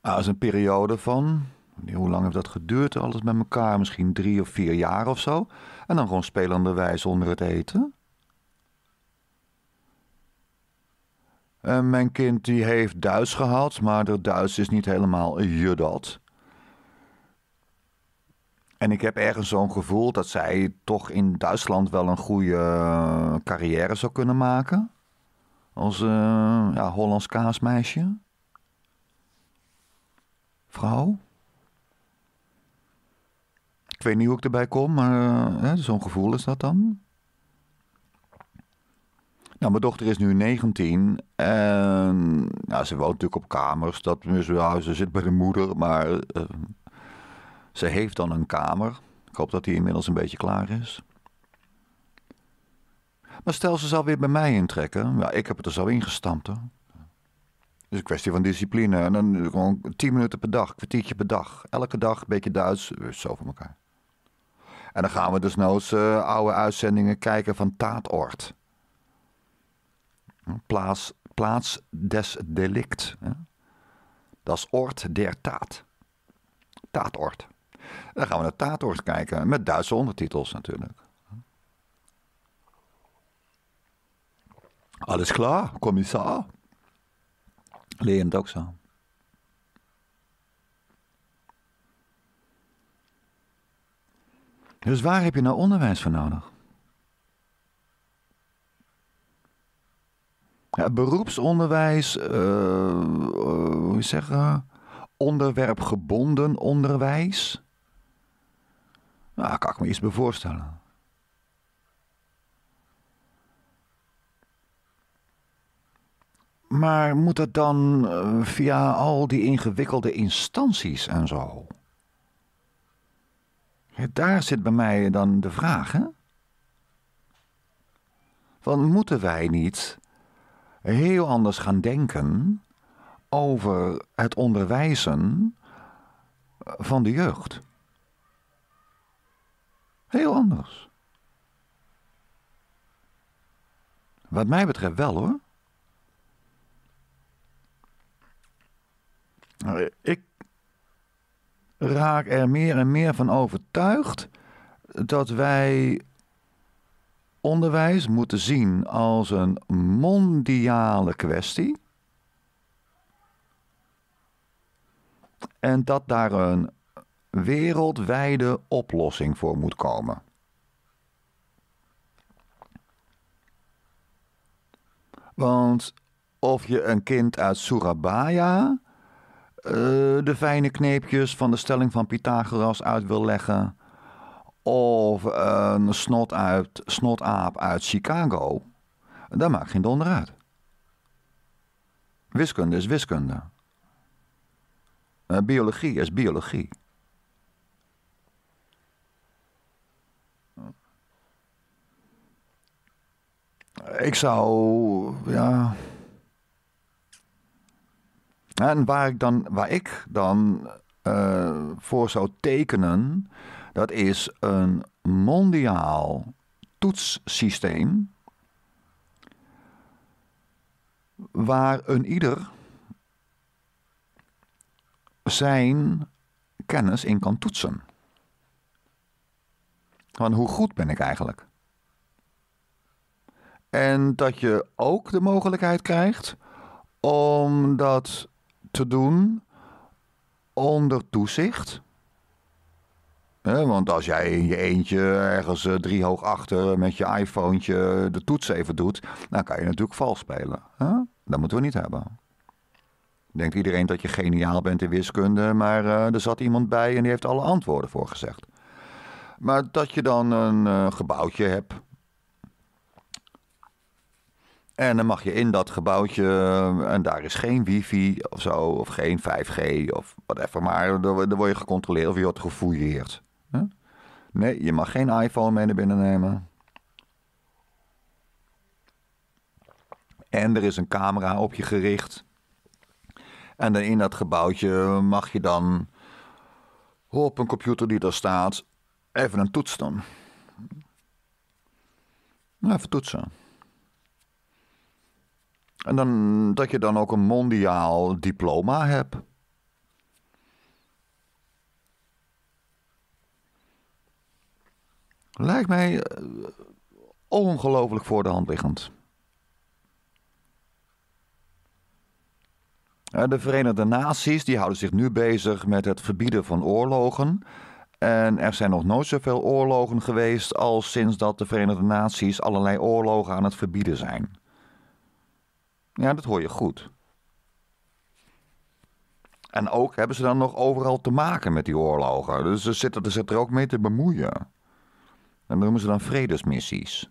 Dat is een periode van, hoe lang heeft dat geduurd, alles met elkaar, misschien drie of vier jaar of zo. En dan gewoon spelenderwijs onder het eten. Eh, mijn kind die heeft Duits gehad, maar dat Duits is niet helemaal je dat. En ik heb ergens zo'n gevoel dat zij toch in Duitsland wel een goede eh, carrière zou kunnen maken. Als eh, ja, Hollands kaasmeisje. Vrouw. Ik weet niet hoe ik erbij kom, maar zo'n gevoel is dat dan. Nou, mijn dochter is nu 19 en nou, ze woont natuurlijk op kamers. Dat, ze zit bij de moeder, maar eh, ze heeft dan een kamer. Ik hoop dat die inmiddels een beetje klaar is. Maar stel, ze zal weer bij mij intrekken. Ja, ik heb het er zo ingestampt. Het is een kwestie van discipline. En dan gewoon tien minuten per dag, kwartiertje per dag. Elke dag een beetje Duits, eh, zo voor elkaar. En dan gaan we dus noods uh, eh, oude uitzendingen kijken van Taatort. Plaats, plaats des delict. Dat is ort der taat. Taatort. Dan gaan we naar taatort kijken, met Duitse ondertitels natuurlijk. Alles klaar, commissaar. het ook zo. Dus waar heb je nou onderwijs voor nodig? beroepsonderwijs, uh, hoe zeggen, onderwerpgebonden onderwijs. Nou, kan ik me iets bij voorstellen. Maar moet dat dan eh, via al die ingewikkelde instanties en zo? Daar zit bij mij dan de vraag, hè? Want moeten wij niet heel anders gaan denken over het onderwijzen van de jeugd. Heel anders. Wat mij betreft wel hoor. Nou, ik raak er meer en meer van overtuigd dat wij onderwijs moeten zien als een mondiale kwestie. En dat daar een wereldwijde oplossing voor moet komen. Want of je een kind uit Surabaya eh, de fijne kneepjes van de stelling van Pythagoras uit wil leggen, of een snot uit, snotaap uit Chicago, dat maakt geen donder uit. Wiskunde is wiskunde. Eh, biologie is biologie. Ik zou, ja. En waar ik dan, waar ik dan eh, voor zou tekenen, dat is een mondiaal toetssysteem waar een ieder zijn kennis in kan toetsen. Van hoe goed ben ik eigenlijk? En dat je ook de mogelijkheid krijgt om dat te doen onder toezicht want als jij in je eentje ergens eh, drie hoog achter met je iPhone de toets even doet, dan kan je natuurlijk vals spelen. Dat moeten we niet hebben. Denkt iedereen dat je geniaal bent in wiskunde, maar eh, er zat iemand bij en die heeft alle antwoorden voor gezegd. Maar dat je dan een eh, gebouwtje hebt. En dan mag je in dat gebouwtje, en daar is geen wifi of zo, of geen 5G of whatever. Maar dan word je gecontroleerd of je wordt gefouilleerd. Nee, je mag geen iPhone mee naar binnen nemen. En er is een camera op je gericht. En dan in dat gebouwtje mag je dan op een computer die daar staat even een toets doen. Nou, even toetsen. En dan, dat je dan ook een mondiaal diploma hebt. Lijkt mij eh, ongelooflijk voor de hand liggend. Eh, de Verenigde Naties die houden zich nu bezig met het verbieden van oorlogen. En er zijn nog nooit zoveel oorlogen geweest als sinds dat de Verenigde Naties allerlei oorlogen aan het verbieden zijn. Ja, dat hoor je goed. En ook hebben ze dan nog overal te maken met die oorlogen. Dus ze zitten er ook mee te bemoeien. Dat noemen ze dan vredesmissies.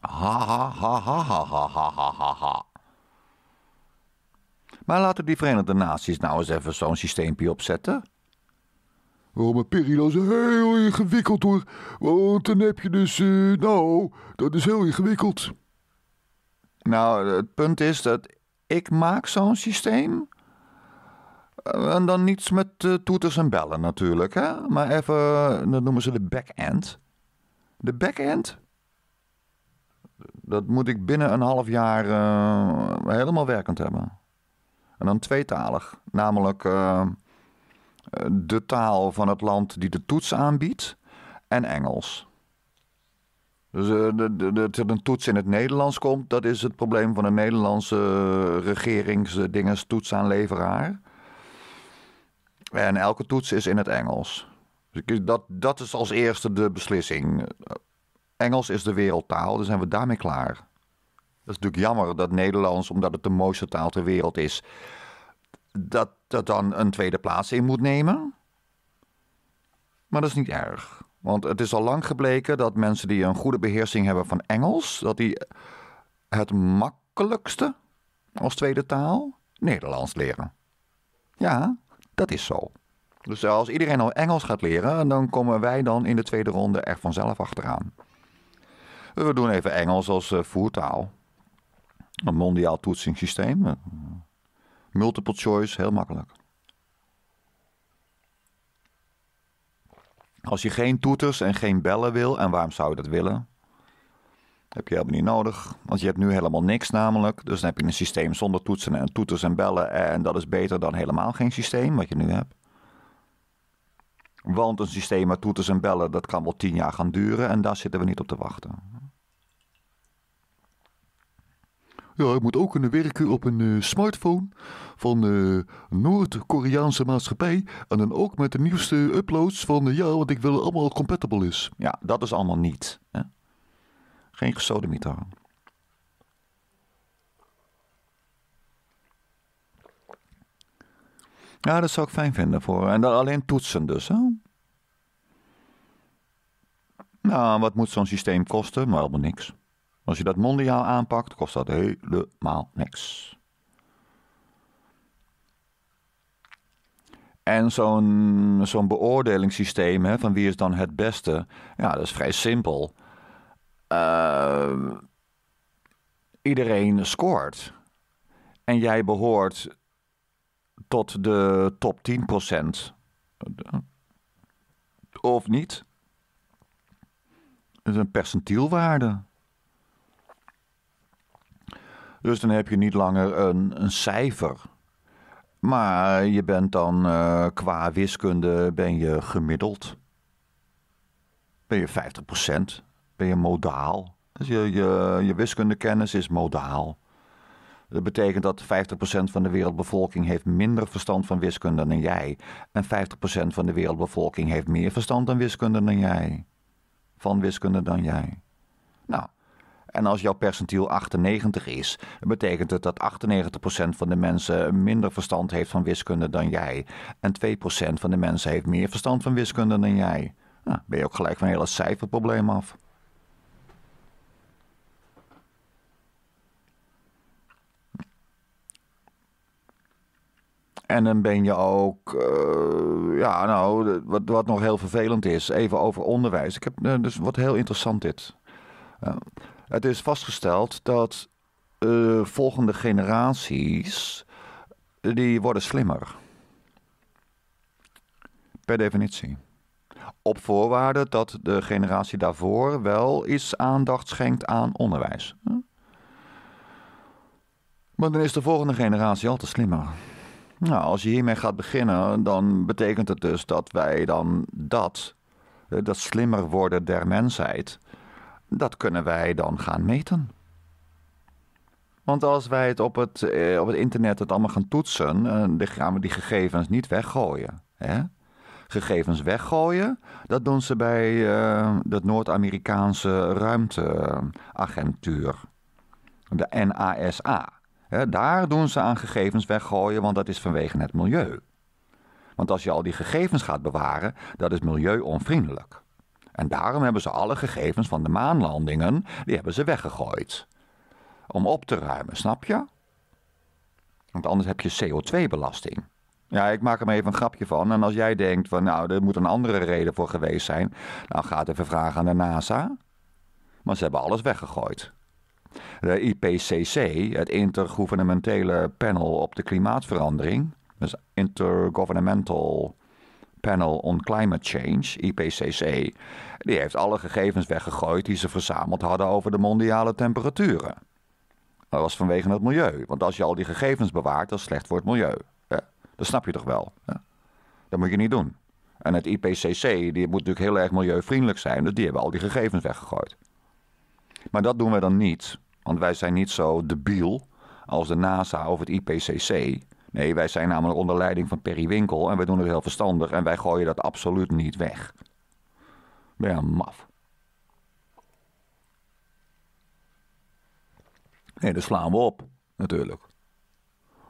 Ha ha ha ha ha ha ha ha ha. Maar laten die Verenigde Naties nou eens even zo'n systeempje opzetten. Oh, maar Perry, is heel ingewikkeld hoor. Want dan heb je dus, eh, nou, dat is heel ingewikkeld. Nou, het punt is dat ik maak zo'n systeem eh, en dan niets met uh, toeters en bellen natuurlijk, hè? maar even, eh, dat noemen ze de back-end. De back-end? Dat moet ik binnen een half jaar helemaal werkend hebben. En dan tweetalig, namelijk de taal van het land die de toets aanbiedt en Engels. Dus dat er een toets in het Nederlands komt, dat is het probleem van de Nederlandse regeringsdingen, toetsaanleveraar. En elke toets is in het Engels. Dus dat, dat is als eerste de beslissing. Engels is de wereldtaal, dus zijn we daarmee klaar. Dat is natuurlijk jammer dat Nederlands, omdat het de mooiste taal ter wereld is, dat dat dan een tweede plaats in moet nemen. Maar dat is niet erg. Want het is al lang gebleken dat mensen die een goede beheersing hebben van Engels, dat die het makkelijkste als tweede taal Nederlands leren. Ja, dat is zo. Dus als iedereen al Engels gaat leren, dan komen wij dan in de tweede ronde er vanzelf achteraan. We doen even Engels als eh, voertaal. Een mondiaal toetsingssysteem. Eh, multiple choice, heel makkelijk. Als je geen toeters en geen bellen wil, en waarom zou je dat willen? Heb je helemaal niet nodig, want je hebt nu helemaal niks namelijk. Dus dan heb je een systeem zonder toetsen en toeters en bellen. En dat is beter dan helemaal geen systeem wat je nu hebt. Want een systeem met toeters en bellen, dat kan wel tien jaar gaan duren en daar zitten we niet op te wachten. Ja, ik moet ook kunnen werken op een eh, smartphone van uh, Noord-Koreaanse maatschappij. En dan ook met de nieuwste uploads van, eh, ja, want ik wil allemaal compatible is. Ja, dat is allemaal niet. Hè? geen gesodemieter Nou, Ja, dat zou ik fijn vinden voor. En dan alleen toetsen dus. Nou, wat moet zo'n systeem kosten? Maar helemaal niks. Als je dat mondiaal aanpakt, kost dat helemaal niks. En zo'n zo'n beoordelingssysteem hè, van wie is dan het beste, ja, dat is vrij simpel. Ehm, iedereen scoort. En jij behoort tot de top 10%. Of niet? Het is een percentielwaarde. Dus dan heb je niet langer een, een cijfer. Maar je bent dan eh, qua wiskunde ben je gemiddeld. Ben je 50% ben je modaal. Dus je, je, je wiskundekennis is modaal. Dat betekent dat 50% van de wereldbevolking heeft minder verstand van wiskunde dan jij. En 50% van de wereldbevolking heeft meer verstand van wiskunde dan jij. Van wiskunde dan jij. Nou, en als jouw percentiel 98 is, betekent het dat 98% van de mensen minder verstand heeft van wiskunde dan jij. En 2% van de mensen heeft meer verstand van wiskunde dan jij. Nou, ben je ook gelijk van een hele cijferprobleem af. En dan ben je ook, eh, ja, nou, wat, wat nog heel vervelend is, even over onderwijs. Ik heb, eh, dus wat heel interessant dit. het is vastgesteld dat eh, volgende generaties, die worden slimmer. Per definitie. Op voorwaarde dat de generatie daarvoor wel iets aandacht schenkt aan onderwijs. Maar hm? dan is de volgende generatie al te slimmer. Nou, als je hiermee gaat beginnen, dan betekent het dus dat wij dan dat, dat slimmer worden der mensheid, dat kunnen wij dan gaan meten. Want als wij het op het, eh, op het internet het allemaal gaan toetsen, eh, dan gaan we die gegevens niet weggooien. Hè? Gegevens weggooien, dat doen ze bij uh, eh, het Noord-Amerikaanse ruimteagentuur, de NASA daar doen ze aan gegevens weggooien, want dat is vanwege het milieu. Want als je al die gegevens gaat bewaren, dat is milieuonvriendelijk. En daarom hebben ze alle gegevens van de maanlandingen, die hebben ze weggegooid. Om op te ruimen, snap je? Want anders heb je CO2-belasting. Ja, ik maak er maar even een grapje van. En als jij denkt van nou, er moet een andere reden voor geweest zijn, nou gaat even vragen aan de NASA. Maar ze hebben alles weggegooid. De IPCC, het Intergouvernementele Panel op de Klimaatverandering, dus Intergovernmental Panel on Climate Change, IPCC, die heeft alle gegevens weggegooid die ze verzameld hadden over de mondiale temperaturen. Dat was vanwege het milieu, want als je al die gegevens bewaart, dat is slecht voor het milieu. Ja, dat snap je toch wel? Dat moet je niet doen. En het IPCC, die moet natuurlijk heel erg milieuvriendelijk zijn, dus die hebben al die gegevens weggegooid. Maar dat doen wij dan niet, want wij zijn niet zo debiel als de NASA of het IPCC. Nee, wij zijn namelijk onder leiding van Perry Winkel en wij doen het heel verstandig en wij gooien dat absoluut niet weg. Ben ja, maf. Nee, dat slaan we op, natuurlijk.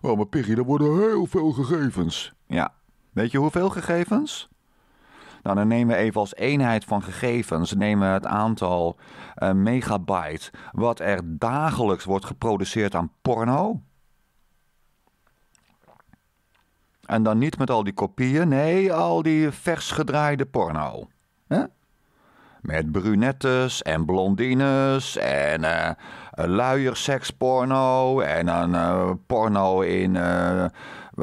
Oh, maar Piggy, er worden heel veel gegevens. Ja. Weet je hoeveel gegevens? Nou, dan nemen we even als eenheid van gegevens nemen we het aantal eh, megabyte wat er dagelijks wordt geproduceerd aan porno. En dan niet met al die kopieën, nee, al die vers gedraaide porno. Huh? Met brunettes en blondines en uh, eh, luierseksporno en een eh, porno in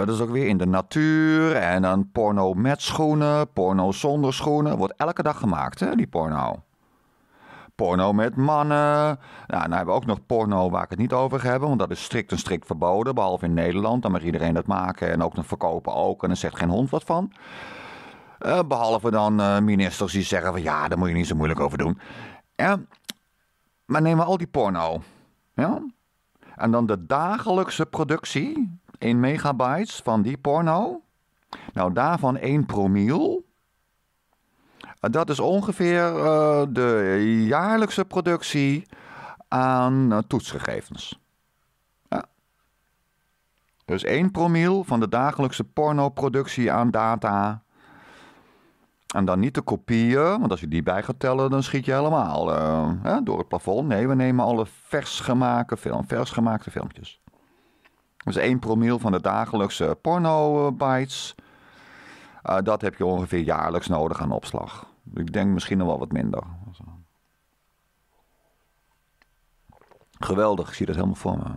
dat is ook weer in de natuur. En dan porno met schoenen, porno zonder schoenen. Wordt elke dag gemaakt, hè, die porno. Porno met mannen. Nou, dan hebben we ook nog porno waar ik het niet over heb. Want dat is strikt en strikt verboden. Behalve in Nederland. Dan mag iedereen dat maken. En ook nog verkopen ook. En dan zegt geen hond wat van. Eh, behalve dan eh, ministers die zeggen van ja, daar moet je niet zo moeilijk over doen. Eh, maar nemen we al die porno. Ja? En dan de dagelijkse productie 1 megabytes van die porno. Nou, daarvan 1 promiel. Dat is ongeveer eh, de jaarlijkse productie aan eh, toetsgegevens. Dus 1 promiel van de dagelijkse pornoproductie aan data. En dan niet de kopieën, want als je die bij gaat tellen, dan schiet je helemaal eh, door het plafond. Nee, we nemen alle vers film, vers gemaakte filmpjes. Dat is 1 promil van de dagelijkse porno-bytes. Eh, dat heb je ongeveer jaarlijks nodig aan opslag. Ik denk misschien nog wel wat minder. Geweldig, ik zie dat helemaal voor me.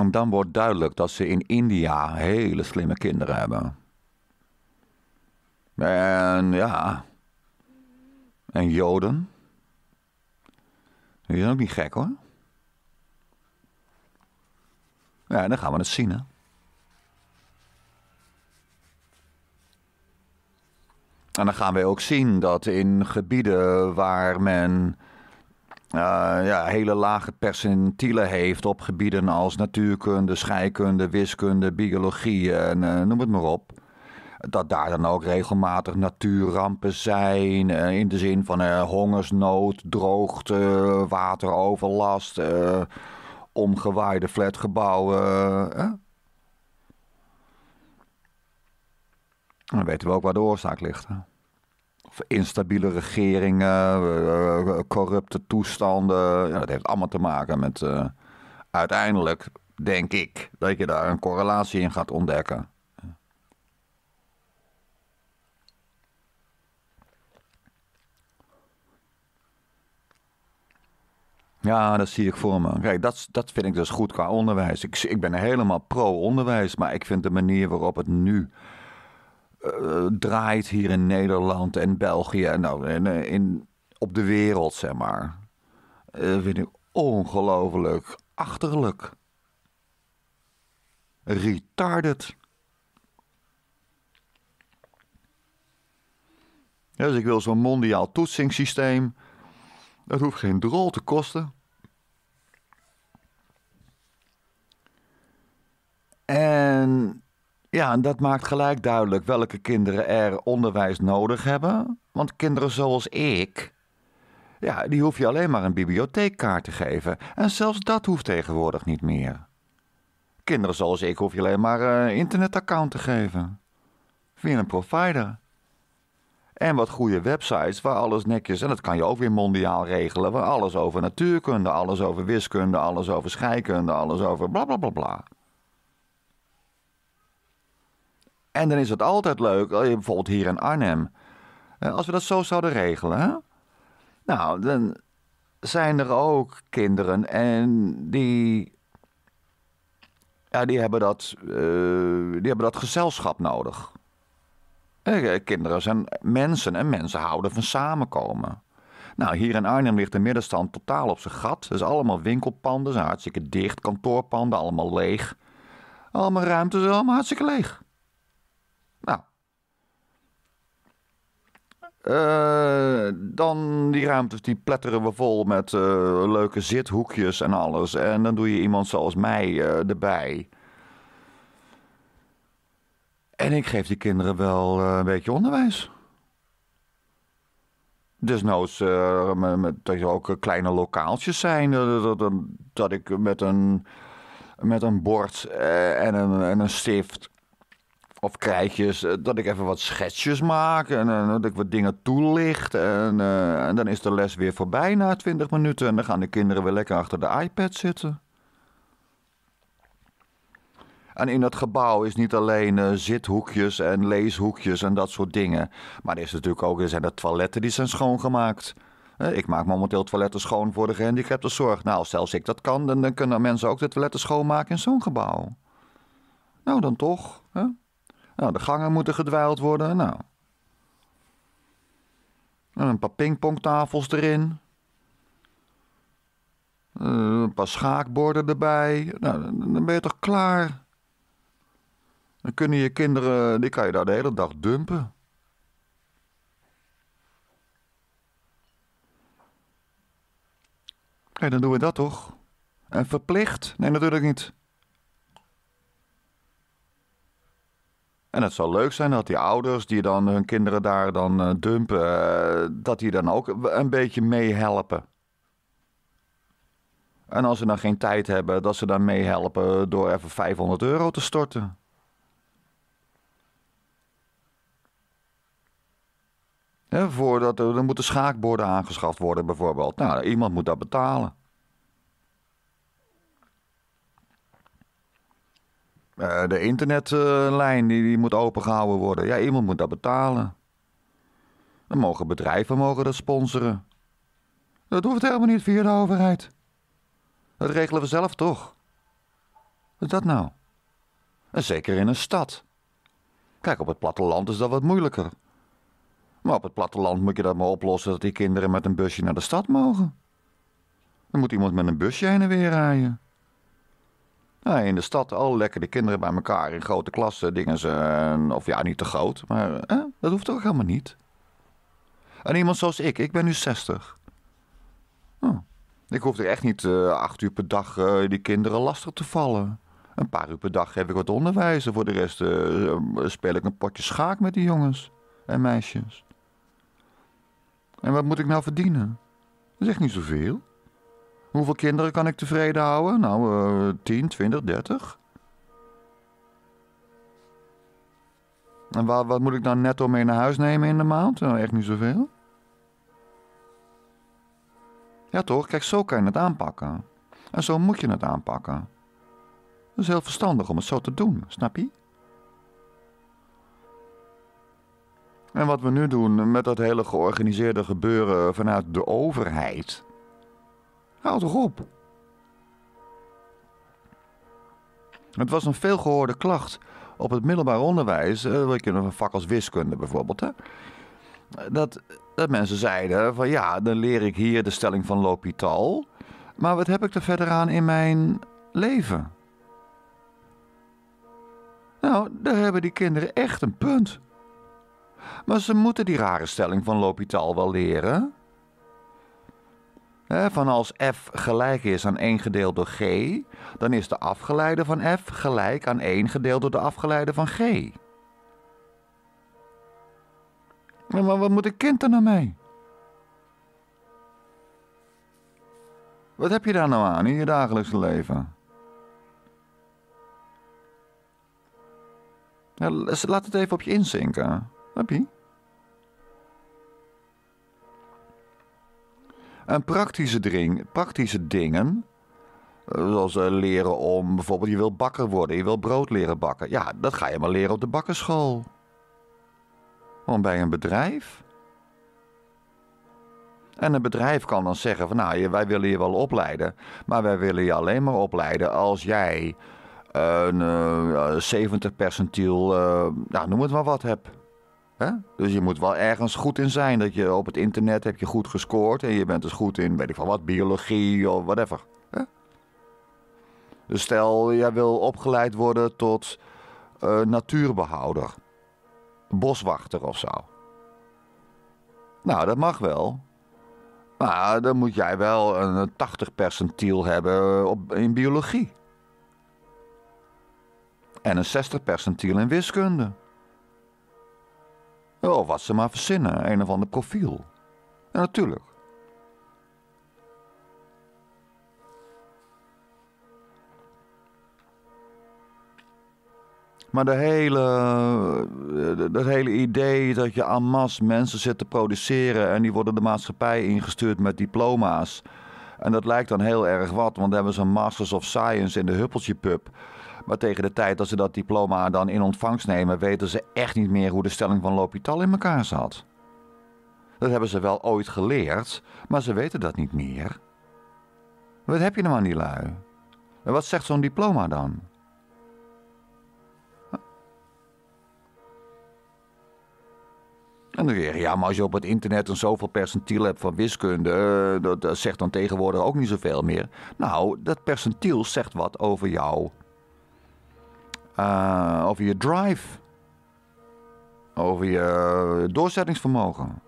En dan wordt duidelijk dat ze in India hele slimme kinderen hebben. En ja. En Joden. Die zijn ook niet gek hoor. Ja, dan gaan we het zien, En dan gaan we ook zien dat in gebieden waar men eh, ja, hele lage percentielen heeft op gebieden als natuurkunde, scheikunde, wiskunde, biologie en eh, noem het maar op. Dat daar dan ook regelmatig natuurrampen zijn. Eh, in de zin van hongersnood, droogte, wateroverlast omgewaaide flatgebouwen. Eh, hè? Dan weten we ook waar de oorzaak ligt. Hè? Of instabiele regeringen, eh, eh, corrupte toestanden. Ja, dat heeft allemaal te maken met uiteindelijk, denk ik, dat je daar een correlatie in gaat ontdekken. Ja, dat zie ik voor me. Kijk, dat, dat vind ik dus goed qua onderwijs. Ik, ik ben helemaal pro-onderwijs, maar ik vind de manier waarop het nu eh, draait hier in Nederland en België en nou, in, eh, in, op de wereld, zeg maar, uh, vind ik ongelooflijk achterlijk. Retarded. dus ik wil zo'n mondiaal toetsingssysteem. Dat hoeft geen drol te kosten. En ja, dat maakt gelijk duidelijk welke kinderen er onderwijs nodig hebben. Want kinderen zoals ik, ja, die hoef je alleen maar een bibliotheekkaart te geven. En zelfs dat hoeft tegenwoordig niet meer. Kinderen zoals ik hoef je alleen maar een eh, internetaccount te geven. Via een provider. En wat goede websites waar alles netjes, en dat kan je ook weer mondiaal regelen, waar alles over natuurkunde, alles over wiskunde, alles over scheikunde, alles over bla bla bla bla. En dan is het altijd leuk, eh, bijvoorbeeld hier in Arnhem, eh, als we dat zo zouden regelen. Nou, dan zijn er ook kinderen en die, ja, die, hebben dat, eh, die hebben dat gezelschap nodig. Eh, eh, kinderen zijn mensen en mensen houden van samenkomen. Nou, hier in Arnhem ligt de middenstand totaal op zijn gat. Dus allemaal winkelpanden, zijn hartstikke dicht. Kantoorpanden, allemaal leeg. Allemaal ruimtes, allemaal hartstikke leeg. Nou. Eh, dan die ruimtes, die pletteren we vol met leuke zithoekjes en alles. En dan doe je iemand zoals mij erbij. En ik geef die kinderen wel eh, een beetje onderwijs. Desnoods uh, dat er ook eh, kleine lokaaltjes zijn. Dat, dat, ik met een, met een bord en, een, en een stift of krijtjes, dat ik even wat schetsjes maak en dat ik wat dingen toelicht. En, en dan is de les weer voorbij na 20 minuten en dan gaan de kinderen weer lekker achter de iPad zitten. En in dat gebouw is niet alleen eh, zithoekjes en leeshoekjes en dat soort dingen. Maar er, is natuurlijk ook, er zijn er toiletten die zijn schoongemaakt. Eh, ik maak momenteel toiletten schoon voor de gehandicaptenzorg. Nou, zelfs ik dat kan, dan, kunnen mensen ook de toiletten schoonmaken in zo'n gebouw. Nou, dan toch. Hè? Nou, de gangen moeten gedwijld worden. Nou. En een paar pingpongtafels erin. Eh, een paar schaakborden erbij. Nou, dan ben je toch klaar? Dan kunnen je kinderen, die kan je daar de hele dag dumpen. Nee, dan doen we dat toch? En verplicht? Nee, natuurlijk niet. En het zou leuk zijn dat die ouders die dan hun kinderen daar dan eh, dumpen, eh, dat die dan ook een beetje meehelpen. En als ze dan geen tijd hebben, dat ze dan meehelpen door even 500 euro te storten. voordat er, er moeten schaakborden aangeschaft worden, bijvoorbeeld. Nou, iemand moet dat betalen. Eh, de internetlijn die, die moet opengehouden worden. Ja, iemand moet dat betalen. Dan mogen bedrijven mogen dat sponsoren. Dat hoeft helemaal niet via de overheid. Dat regelen we zelf toch? Wat is dat nou? En zeker in een stad. Kijk, op het platteland is dat wat moeilijker. Maar op het platteland moet je dat maar oplossen dat die kinderen met een busje naar de stad mogen. Dan moet iemand met een busje heen en weer rijden. Nou, in de stad al lekker de kinderen bij elkaar in grote klassen, dingen ze. Of ja, niet te groot, maar hè, dat hoeft toch helemaal niet. En iemand zoals ik, ik ben nu 60. Oh, ik hoef er echt niet eh, acht uur per dag eh, die kinderen lastig te vallen. Een paar uur per dag heb ik wat onderwijs. En voor de rest eh, speel ik een potje schaak met die jongens en meisjes. En wat moet ik nou verdienen? Dat is echt niet zoveel. Hoeveel kinderen kan ik tevreden houden? Nou, uh, 10, 20, 30. En wat, wat moet ik dan netto mee naar huis nemen in de maand? Nou, echt niet zoveel. Ja toch, kijk, zo kan je het aanpakken. En zo moet je het aanpakken. Dat is heel verstandig om het zo te doen, snap je? En wat we nu doen met dat hele georganiseerde gebeuren vanuit de overheid. Houd toch op. Het was een veelgehoorde klacht op het middelbaar onderwijs, eh, een vak als wiskunde bijvoorbeeld, hè? Dat, dat mensen zeiden van ja, dan leer ik hier de stelling van L'Hopital, maar wat heb ik er verder aan in mijn leven? Nou, daar hebben die kinderen echt een punt. Maar ze moeten die rare stelling van L'Hopital wel leren. Van als f gelijk is aan 1 gedeeld door g, dan is de afgeleide van f gelijk aan 1 gedeeld door de afgeleide van g. Maar wat moet een kind er nou mee? Wat heb je daar nou aan in je dagelijkse leven? Laat het even op je inzinken. Heb En praktische, praktische dingen, eh, zoals eh, leren om bijvoorbeeld je wil bakker worden, je wil brood leren bakken. Ja, dat ga je maar leren op de bakkerschool. Want bij een bedrijf. En een bedrijf kan dan zeggen van nou, wij willen je wel opleiden, maar wij willen je alleen maar opleiden als jij een 70 eh, percentiel, nou, noem het maar wat, hebt. Dus je moet wel ergens goed in zijn. Dat je op het internet heb je goed gescoord en je bent dus goed in, weet ik van wat, biologie of whatever. Dus stel, jij wil opgeleid worden tot eh, natuurbehouder, boswachter of zo. Nou, dat mag wel. Maar dan moet jij wel een 80 percentiel hebben eh, op, in biologie. En een 60 percentiel in wiskunde. Oh, wat ze maar verzinnen, een of ander profiel. natuurlijk. Maar de hele, eh, dat hele idee dat je aan mas mensen zit te produceren en die worden de maatschappij ingestuurd met diploma's. En dat lijkt dan heel erg wat, want dan hebben ze een Masters of Science in de Huppeltje Pub. Maar tegen de tijd dat ze dat diploma dan in ontvangst nemen, weten ze echt niet meer hoe de stelling van L'Hôpital in elkaar zat. Dat hebben ze wel ooit geleerd, maar ze weten dat niet meer. Wat heb je nou aan die lui? En wat zegt zo'n diploma dan? En dan zeg je, ja, maar als je op het internet een zoveel percentiel hebt van wiskunde, eh, dat, dat zegt dan tegenwoordig ook niet zoveel meer. Nou, dat percentiel zegt wat over jouw uh, over je drive, over je doorzettingsvermogen.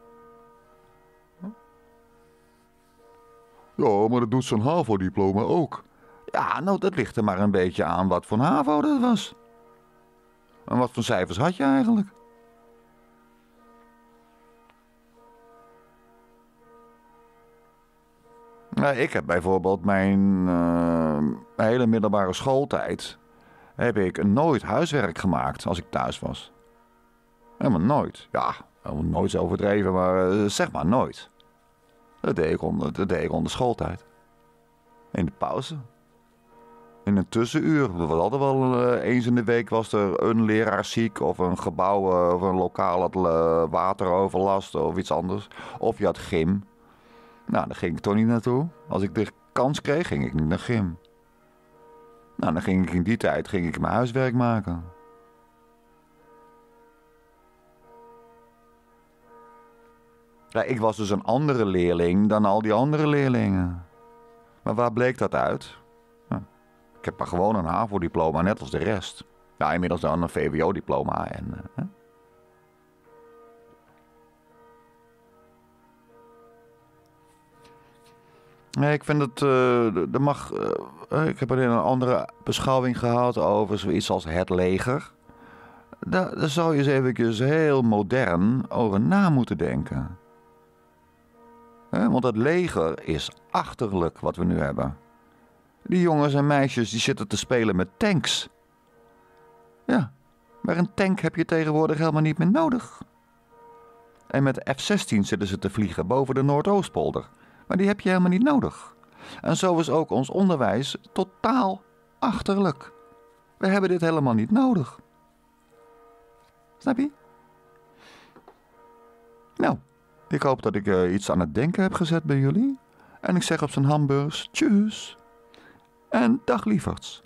Ja, maar dat doet zo'n HAVO-diploma ook. Ja, nou, dat ligt er maar een beetje aan wat voor HAVO dat was. En wat voor cijfers had je eigenlijk? Nou, ik heb bijvoorbeeld mijn eh, hele middelbare schooltijd heb ik nooit huiswerk gemaakt als ik thuis was. Helemaal nooit. Ja, nooit nooit overdreven, maar eh, zeg maar nooit. Dat deed, ik onder, dat deed onder schooltijd. In de pauze. In een tussenuur. We hadden wel eh, eens in de week was er een leraar ziek of een gebouw eh, of een lokaal had wateroverlast of iets anders. Of je had gym. Nou, daar ging ik toch niet naartoe. Als ik de kans kreeg, ging ik niet naar gym. Nou, dan ging ik in die tijd ging ik mijn huiswerk maken. Ja, ik was dus een andere leerling dan al die andere leerlingen. Maar waar bleek dat uit? ik heb maar gewoon een HAVO-diploma, net als de rest. Ja, inmiddels dan een VWO-diploma en... Eh, hè? Nee, ik vind dat uh, er mag eh, eh, ik heb er in een andere beschouwing gehad over zoiets als het leger. Daar, zou je eens eventjes heel modern over na moeten denken. want het leger is achterlijk wat we nu hebben. Die jongens en meisjes die zitten te spelen met tanks. Ja, maar een tank heb je tegenwoordig helemaal niet meer nodig. En met F-16 zitten ze te vliegen boven de Noordoostpolder. Maar die heb je helemaal niet nodig. En zo is ook ons onderwijs totaal achterlijk. We hebben dit helemaal niet nodig. Snap je? Nou, ik hoop dat ik eh, iets aan het denken heb gezet bij jullie. En ik zeg op zijn hamburgers tjus. En dag lieverds.